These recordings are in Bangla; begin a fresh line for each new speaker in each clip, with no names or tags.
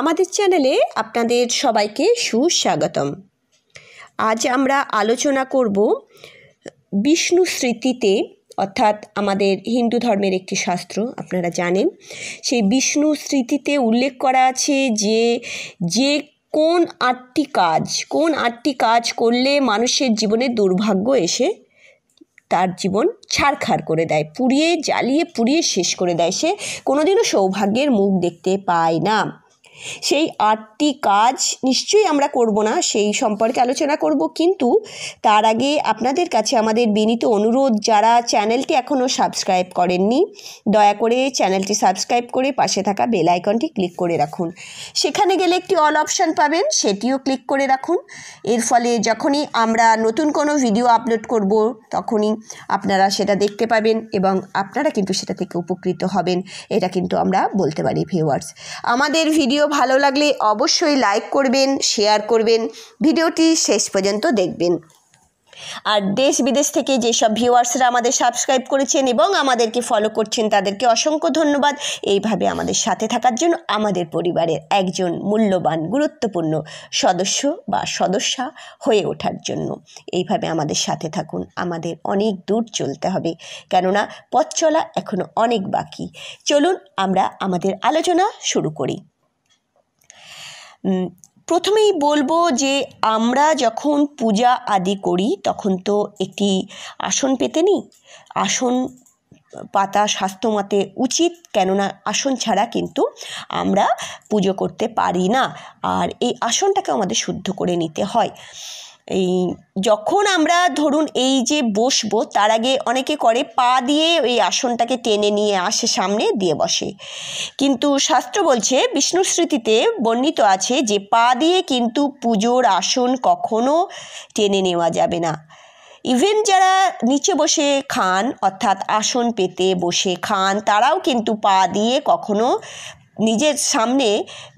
আমাদের চ্যানেলে আপনাদের সবাইকে সুস্বাগতম আজ আমরা আলোচনা করব বিষ্ণু স্মৃতিতে অর্থাৎ আমাদের হিন্দু ধর্মের একটি শাস্ত্র আপনারা জানেন সেই বিষ্ণু স্মৃতিতে উল্লেখ করা আছে যে যে কোন আটটি কাজ কোন আটটি কাজ করলে মানুষের জীবনে দুর্ভাগ্য এসে তার জীবন ছাড়খার করে দেয় পুড়িয়ে জ্বালিয়ে পুড়িয়ে শেষ করে দেয় সে কোনোদিনও সৌভাগ্যের মুখ দেখতে পায় না সেই আটটি কাজ নিশ্চয়ই আমরা করব না সেই সম্পর্কে আলোচনা করব কিন্তু তার আগে আপনাদের কাছে আমাদের বিনীত অনুরোধ যারা চ্যানেলটি এখনও সাবস্ক্রাইব করেননি দয়া করে চ্যানেলটি সাবস্ক্রাইব করে পাশে থাকা বেল আইকনটি ক্লিক করে রাখুন সেখানে গেলে একটি অল অপশান পাবেন সেটিও ক্লিক করে রাখুন এর ফলে যখনই আমরা নতুন কোনো ভিডিও আপলোড করব তখনই আপনারা সেটা দেখতে পাবেন এবং আপনারা কিন্তু সেটা থেকে উপকৃত হবেন এটা কিন্তু আমরা বলতে পারি ভিউয়ার্স আমাদের ভিডিও ভিডিও ভালো লাগলে অবশ্যই লাইক করবেন শেয়ার করবেন ভিডিওটি শেষ পর্যন্ত দেখবেন আর দেশ বিদেশ থেকে যেসব ভিউয়ার্সরা আমাদের সাবস্ক্রাইব করেছেন এবং আমাদেরকে ফলো করছেন তাদেরকে অসংখ্য ধন্যবাদ এইভাবে আমাদের সাথে থাকার জন্য আমাদের পরিবারের একজন মূল্যবান গুরুত্বপূর্ণ সদস্য বা সদস্যা হয়ে ওঠার জন্য এইভাবে আমাদের সাথে থাকুন আমাদের অনেক দূর চলতে হবে কেননা পথ চলা এখনও অনেক বাকি চলুন আমরা আমাদের আলোচনা শুরু করি প্রথমেই বলবো যে আমরা যখন পূজা আদি করি তখন তো একটি আসন পেতে নিই আসন পাতা স্বাস্থ্যমতে উচিত কেননা আসন ছাড়া কিন্তু আমরা পুজো করতে পারি না আর এই আসনটাকে আমাদের শুদ্ধ করে নিতে হয় এই যখন আমরা ধরুন এই যে বসবো তার আগে অনেকে করে পা দিয়ে ওই আসনটাকে টেনে নিয়ে আসে সামনে দিয়ে বসে কিন্তু শাস্ত্র বলছে বিষ্ণু স্মৃতিতে বর্ণিত আছে যে পা দিয়ে কিন্তু পুজোর আসন কখনো টেনে নেওয়া যাবে না ইভেন যারা নিচে বসে খান অর্থাৎ আসন পেতে বসে খান তারাও কিন্তু পা দিয়ে কখনো নিজের সামনে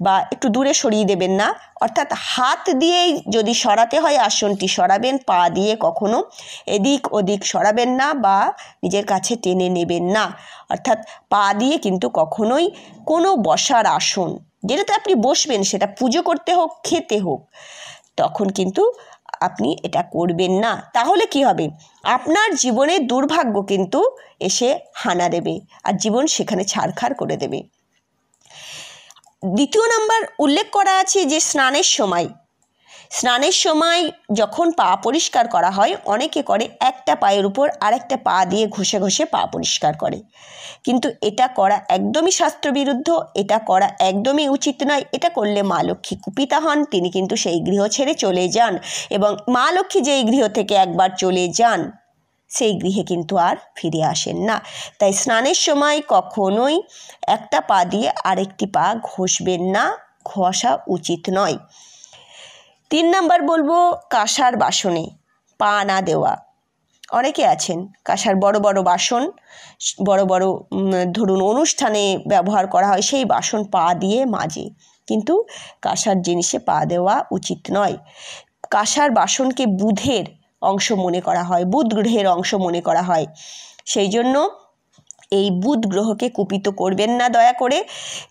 বা একটু দূরে সরিয়ে দেবেন না অর্থাৎ হাত দিয়েই যদি সরাতে হয় আসনটি সরাবেন পা দিয়ে কখনো এদিক ওদিক সরাবেন না বা নিজের কাছে টেনে নেবেন না অর্থাৎ পা দিয়ে কিন্তু কখনোই কোনো বসার আসন যেটাতে আপনি বসবেন সেটা পুজো করতে হোক খেতে হোক তখন কিন্তু আপনি এটা করবেন না তাহলে কি হবে আপনার জীবনে দুর্ভাগ্য কিন্তু এসে হানা দেবে আর জীবন সেখানে ছাড়খাড় করে দেবে দ্বিতীয় নাম্বার উল্লেখ করা আছে যে স্নানের সময় স্নানের সময় যখন পা পরিষ্কার করা হয় অনেকে করে একটা পায়ের উপর আরেকটা পা দিয়ে ঘষে ঘষে পা পরিষ্কার করে কিন্তু এটা করা একদমই শাস্ত্রবিরুদ্ধ এটা করা একদমই উচিত নয় এটা করলে মা লক্ষ্মী কুপিতা হন তিনি কিন্তু সেই গৃহ ছেড়ে চলে যান এবং মা লক্ষ্মী যেই গৃহ থেকে একবার চলে যান সেই গৃহে কিন্তু আর ফিরে আসেন না তাই স্নানের সময় কখনোই একটা পা দিয়ে আরেকটি পা ঘষবেন না ঘষা উচিত নয় তিন নাম্বার বলবো কাঁসার বাসনে পা না দেওয়া অনেকে আছেন কাঁসার বড় বড় বাসন বড় বড় ধরুন অনুষ্ঠানে ব্যবহার করা হয় সেই বাসন পা দিয়ে মাজে কিন্তু কাঁসার জিনিসে পা দেওয়া উচিত নয় কাঁসার বাসনকে বুধের অংশ মনে করা হয় বুধ গ্রহের অংশ মনে করা হয় সেই জন্য এই বুধ গ্রহকে কুপিত করবেন না দয়া করে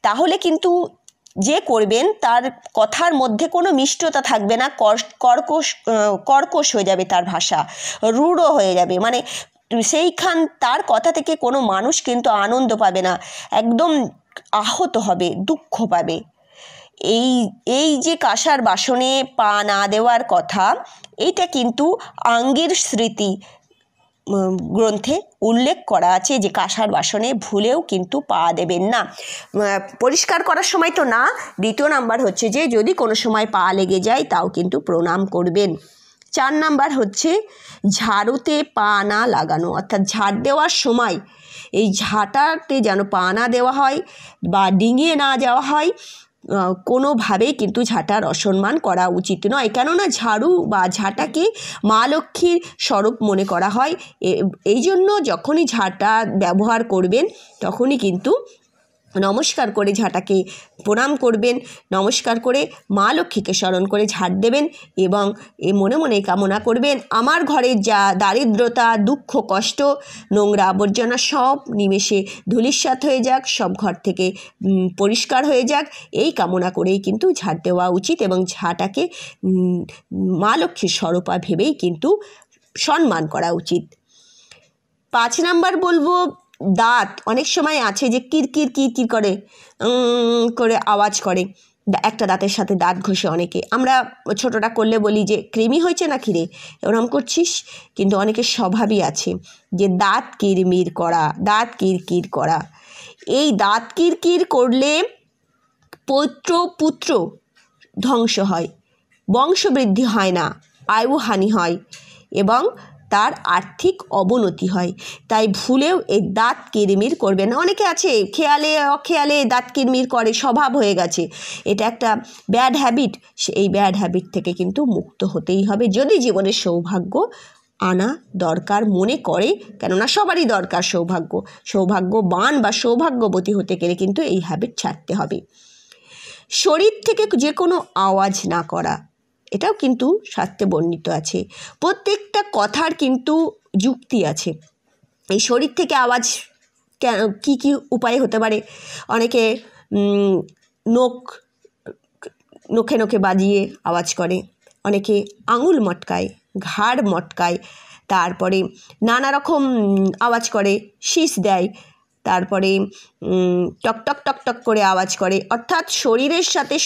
তাহলে কিন্তু যে করবেন তার কথার মধ্যে কোনো মিষ্টতা থাকবে না কর্কশ কর্কশ হয়ে যাবে তার ভাষা রূঢ় হয়ে যাবে মানে সেইখান তার কথা থেকে কোনো মানুষ কিন্তু আনন্দ পাবে না একদম আহত হবে দুঃখ পাবে এই এই যে কাঁসার বাসনে পা না দেওয়ার কথা এটা কিন্তু আঙ্গের স্মৃতি গ্রন্থে উল্লেখ করা আছে যে কাঁসার বাসনে ভুলেও কিন্তু পা দেবেন না পরিষ্কার করার সময় তো না দ্বিতীয় নাম্বার হচ্ছে যে যদি কোনো সময় পা লেগে যায় তাও কিন্তু প্রণাম করবেন চার নাম্বার হচ্ছে ঝাড়ুতে পা না লাগানো অর্থাৎ ঝাড় দেওয়ার সময় এই ঝাঁটাতে যেন পা না দেওয়া হয় বা ডিঙিয়ে না যাওয়া হয় কোনোভাবেই কিন্তু ঝাঁটার অসম্মান করা উচিত নয় কেননা ঝাড়ু বা ঝাঁটাকে মা লক্ষ্মীর স্বরূপ মনে করা হয় এই জন্য যখনই ঝাঁটা ব্যবহার করবেন তখনই কিন্তু নমস্কার করে ঝাঁটাকে প্রণাম করবেন নমস্কার করে মা লক্ষ্মীকে স্মরণ করে ঝাঁট দেবেন এবং এ মনে মনে কামনা করবেন আমার ঘরের যা দারিদ্রতা দুঃখ কষ্ট নোংরা আবর্জনা সব নিমেষে ধুলিস্বাত হয়ে যাক সব ঘর থেকে পরিষ্কার হয়ে যাক এই কামনা করেই কিন্তু ঝাঁট দেওয়া উচিত এবং ঝাঁটাকে মা লক্ষ্মীর স্বরূপা ভেবেই কিন্তু সম্মান করা উচিত পাঁচ নাম্বার বলবো দাঁত অনেক সময় আছে যে কিরকির কিরকির করে করে আওয়াজ করে একটা দাঁতের সাথে দাঁত ঘষে অনেকে আমরা ছোটটা করলে বলি যে কৃমি হয়েছে না খিরে এরম করছিস কিন্তু অনেকের স্বভাবই আছে যে দাঁত কিরমির করা দাঁত কিরকির করা এই দাঁত কিরকির করলে পৌত্র পুত্র ধ্বংস হয় বংশবৃদ্ধি হয় না আয়ু হানি হয় এবং তার আর্থিক অবনতি হয় তাই ভুলেও এই দাঁত কিরমির করবে না অনেকে আছে খেয়ালে অখেয়ালে দাঁত কিরমির করে স্বভাব হয়ে গেছে এটা একটা ব্যাড হ্যাবিট এই ব্যাড হ্যাবিট থেকে কিন্তু মুক্ত হতেই হবে যদি জীবনের সৌভাগ্য আনা দরকার মনে করে কেননা সবারই দরকার সৌভাগ্য সৌভাগ্যবান বা সৌভাগ্যবতী হতে গেলে কিন্তু এই হ্যাবিট ছাড়তে হবে শরীর থেকে যে কোনো আওয়াজ না করা এটাও কিন্তু শাস্ত্রে বর্ণিত আছে প্রত্যেকটা কথার কিন্তু যুক্তি আছে এই শরীর থেকে আওয়াজ কি কি উপায় হতে পারে অনেকে নখ নখে নখে বাজিয়ে আওয়াজ করে অনেকে আঙুল মটকায় ঘাড় মটকায় তারপরে নানা রকম আওয়াজ করে শীষ দেয় তারপরে টকটক টকটক করে আওয়াজ করে অর্থাৎ শরীরের সাথে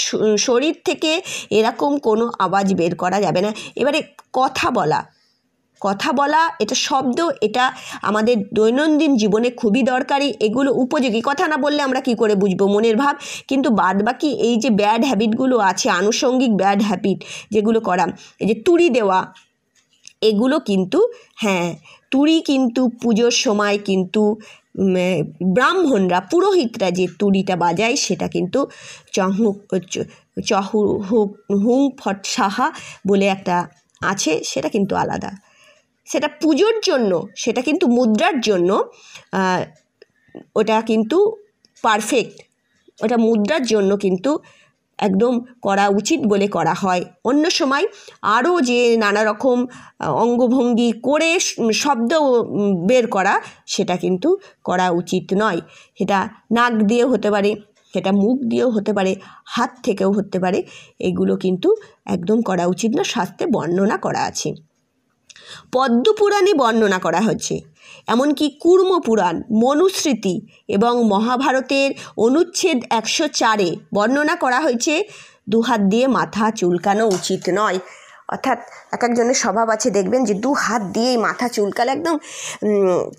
শরীর থেকে এরকম কোনো আওয়াজ বের করা যাবে না এবারে কথা বলা কথা বলা এটা শব্দ এটা আমাদের দৈনন্দিন জীবনে খুবই দরকারি এগুলো উপযোগী কথা না বললে আমরা কি করে বুঝবো মনের ভাব কিন্তু বাদ বাকি এই যে ব্যাড হ্যাবিটগুলো আছে আনুষঙ্গিক ব্যাড হ্যাবিট যেগুলো করা এই যে তুড়ি দেওয়া এগুলো কিন্তু হ্যাঁ তুড়ি কিন্তু পুজোর সময় কিন্তু ব্রাহ্মণরা পুরোহিতরা যে তুড়িটা বাজায় সেটা কিন্তু চহুক চহু হুং ফট সাহা বলে একটা আছে সেটা কিন্তু আলাদা সেটা পুজোর জন্য সেটা কিন্তু মুদ্রার জন্য ওটা কিন্তু পারফেক্ট ওটা মুদ্রার জন্য কিন্তু একদম করা উচিত বলে করা হয় অন্য সময় আরও যে নানা রকম অঙ্গভঙ্গি করে শব্দ বের করা সেটা কিন্তু করা উচিত নয় সেটা নাক দিয়েও হতে পারে সেটা মুখ দিয়েও হতে পারে হাত থেকেও হতে পারে এগুলো কিন্তু একদম করা উচিত না শাস্তে বর্ণনা করা আছে পদ্মপুরাণে বর্ণনা করা হয়েছে এমনকি পুরাণ মনুস্মৃতি এবং মহাভারতের অনুচ্ছেদ একশো চারে বর্ণনা করা হয়েছে দুহাত দিয়ে মাথা চুলকানো উচিত নয় অর্থাৎ এক একজনের স্বভাব আছে দেখবেন যে দু হাত দিয়েই মাথা চুলকালে একদম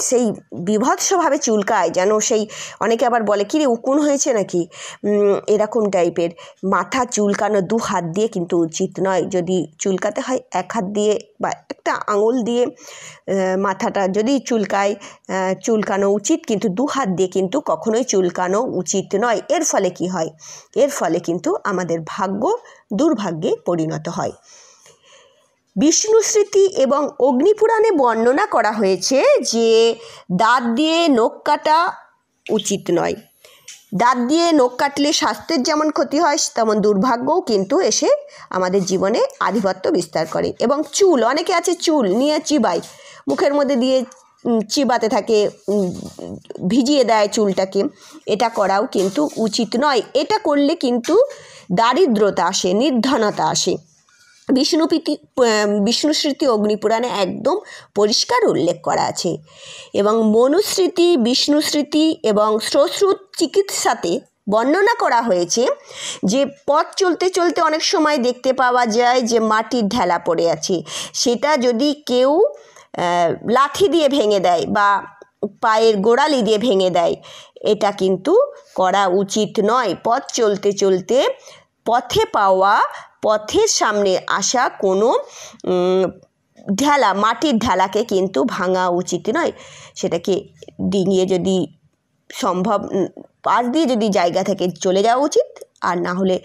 সেই বিভৎসভাবে চুলকায় যেন সেই অনেকে আবার বলে কিরে উকুন হয়েছে নাকি এরকম টাইপের মাথা চুলকানো দু হাত দিয়ে কিন্তু উচিত নয় যদি চুলকাতে হয় এক হাত দিয়ে বা একটা আঙুল দিয়ে মাথাটা যদি চুলকায় চুলকানো উচিত কিন্তু দু হাত দিয়ে কিন্তু কখনোই চুলকানো উচিত নয় এর ফলে কি হয় এর ফলে কিন্তু আমাদের ভাগ্য দুর্ভাগ্যে পরিণত হয় বিষ্ণু স্মৃতি এবং অগ্নিপুরাণে বর্ণনা করা হয়েছে যে দাঁত দিয়ে নখ কাটা উচিত নয় দাঁত দিয়ে নখ কাটলে স্বাস্থ্যের যেমন ক্ষতি হয় তেমন দুর্ভাগ্যও কিন্তু এসে আমাদের জীবনে আধিপত্য বিস্তার করে এবং চুল অনেকে আছে চুল নিয়ে চিবাই মুখের মধ্যে দিয়ে চিবাতে থাকে ভিজিয়ে দেয় চুলটাকে এটা করাও কিন্তু উচিত নয় এটা করলে কিন্তু দারিদ্রতা আসে নির্ধনতা আসে বিষ্ণুপীতি বিষ্ণুস্মৃতি অগ্নিপুরাণে একদম পরিষ্কার উল্লেখ করা আছে এবং মনুস্মৃতি বিষ্ণুস্মৃতি এবং শ্রশ্রুত চিকিৎসাতে বর্ণনা করা হয়েছে যে পথ চলতে চলতে অনেক সময় দেখতে পাওয়া যায় যে মাটির ঢেলা পড়ে আছে সেটা যদি কেউ লাঠি দিয়ে ভেঙে দেয় বা পায়ের গোড়ালি দিয়ে ভেঙে দেয় এটা কিন্তু করা উচিত নয় পথ চলতে চলতে পথে পাওয়া পথের সামনে আসা কোনো ঢেলা মাটির ঢেলাকে কিন্তু ভাঙা উচিত নয় সেটাকে ডিঙিয়ে যদি সম্ভব পাশ দিয়ে যদি জায়গা থেকে চলে যাওয়া উচিত আর না হলে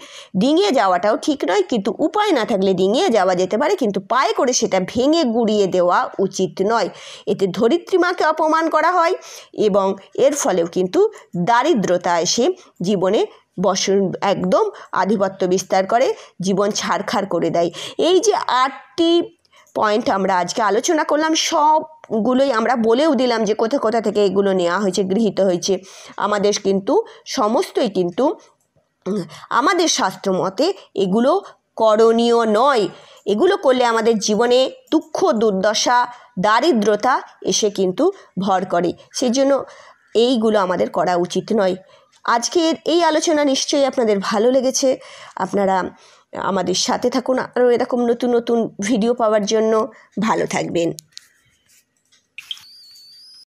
ডিঙিয়ে যাওয়াটাও ঠিক নয় কিন্তু উপায় না থাকলে ডিঙিয়ে যাওয়া যেতে পারে কিন্তু পায়ে করে সেটা ভেঙে গুড়িয়ে দেওয়া উচিত নয় এতে ধরিত্রীমাকে অপমান করা হয় এবং এর ফলেও কিন্তু দারিদ্রতা এসে জীবনে বস একদম আধিপত্য বিস্তার করে জীবন ছাড়খাড় করে দেয় এই যে আটটি পয়েন্ট আমরা আজকে আলোচনা করলাম সবগুলোই আমরা বলেও দিলাম যে কোথা কোথা থেকে এগুলো নেওয়া হয়েছে গৃহীত হয়েছে আমাদের কিন্তু সমস্তই কিন্তু আমাদের শাস্ত্র মতে এগুলো করণীয় নয় এগুলো করলে আমাদের জীবনে দুঃখ দুর্দশা দারিদ্রতা এসে কিন্তু ভর করে সেজন্য এইগুলো আমাদের করা উচিত নয় আজকের এই আলোচনা নিশ্চয়ই আপনাদের ভালো লেগেছে আপনারা আমাদের সাথে থাকুন আরও এরকম নতুন নতুন ভিডিও পাওয়ার জন্য ভালো থাকবেন